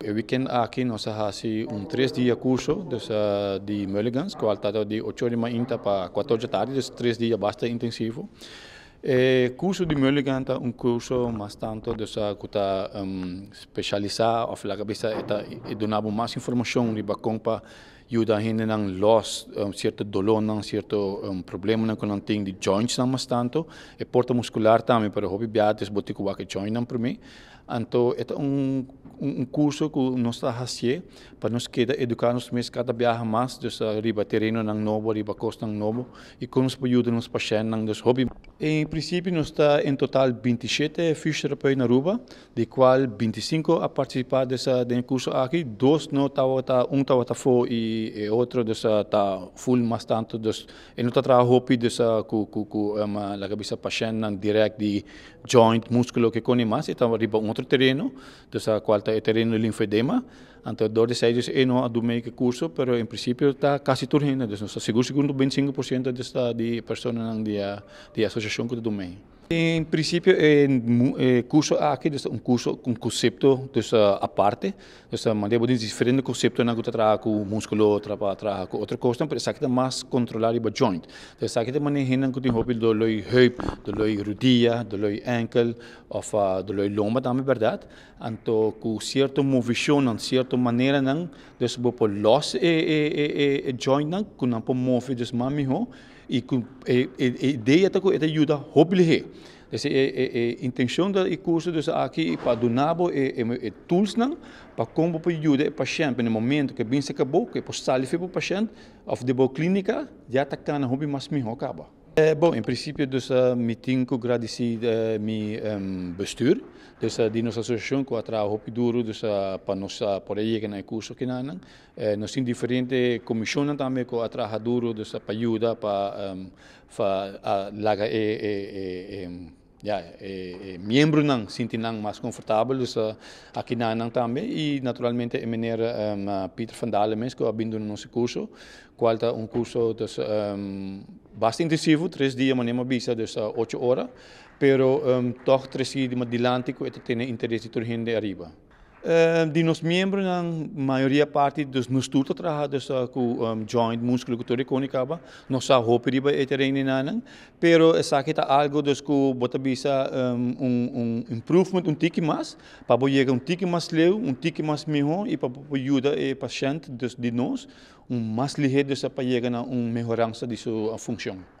Vi weekend aqui nós fazer assim um três dias curso dessa de Mulligans, qual tá de 8 de manhã para 14 horas, tarde, três dias bastante intensivo. O é, curso de Mulligan é um curso mais tanto dessa que tá, um, especializar, a cabeça está e tá, mais informação de para judahinden ang loss, um, certo dolor, não certo um, problema ng kung ting de joints não mais tanto, e porta muscular também para hobby biates boti kuwa ke não ng primi. Anto, ito um un, un curso que nos está fazer para nos queda educar nos mes cada viaje mais dus uh, riba terreno não novo, riba costa não novo, e como nos payuda nos pasyen não dos hobby em princípio nos está em total 27 fisioterapeutas na Aruba, de qual 25 a participar sa den curso aqui aquí, dos no tawata, un tawata fo y e, eh, outro dos tá full mas tanto dos e não tá trabalhando dessa cu cu cu uma la cabeça não direct de joint músculo que mais e está riba um outro terreno a qual tá terreno linfedema então dor de seis e eh, não do meio que curso pero em princípio tá quase tudo ainda a seguro segundo 25% desta de pessoas de de associação com o do meio En principio, en, eh, curso aquí ah, es un curso un concepto de esa aparte, de esa manera podemos diferentes conceptos en algo que trabaja con músculo, trabaja con otra cosa, pero es más controlar el joint. Entonces, aquí de manera en que tengo de lo dolor de rodilla, dolor de lo ankle, of de lo lomba también, ¿verdad? Entonces, con cierta movición, en cierta manera, entonces, por pues, pues, los eh, eh, eh, eh joint, con un poco mover, entonces, más mejor. e a i det at gå etter juda håpelighet. Disse é, é, é intensjoner i kurset dus aqui para donabo e tools tulsnan para como para ajuda para sempre no momento que bem se acabou que para salir para o paciente of de boa clínica já está cana hobby mas me acaba. Eh, bom, em princípio, dus uh, met que agradeci uh, mi um, bestuur. Dus uh, die nos associação que a trabalho hopi duro dus uh, para nós uh, por aí que na curso que na nan. Eh, nos tem diferentes comissões também que a trabalho duro dus uh, para ajuda para um, a uh, laga e, e, e, e Yeah, é, eh, é, membro não sinto não mais confortáveis uh, aqui na não também e naturalmente é maneira um, Peter van Dalen mesmo que abrindo nosso curso qual é um curso dos um, bastante intensivo três dias mas não bisa das ah, oito horas, pero um, toch três dias de adiante que tem interesse de toda arriba eh, de nos membros, a maioria parte dos nos tudo trabalha com um, joint musculatura cônica, nós a roupa riba e terreno nanan, pero essa aqui tá algo dos que bota bisa um, um, improvement um tique mais, para poder chegar um tique mais leve um tique mais melhor e para ajudar o eh, paciente dos de nós um mais ligeiro para chegar a uma melhorança de sua função.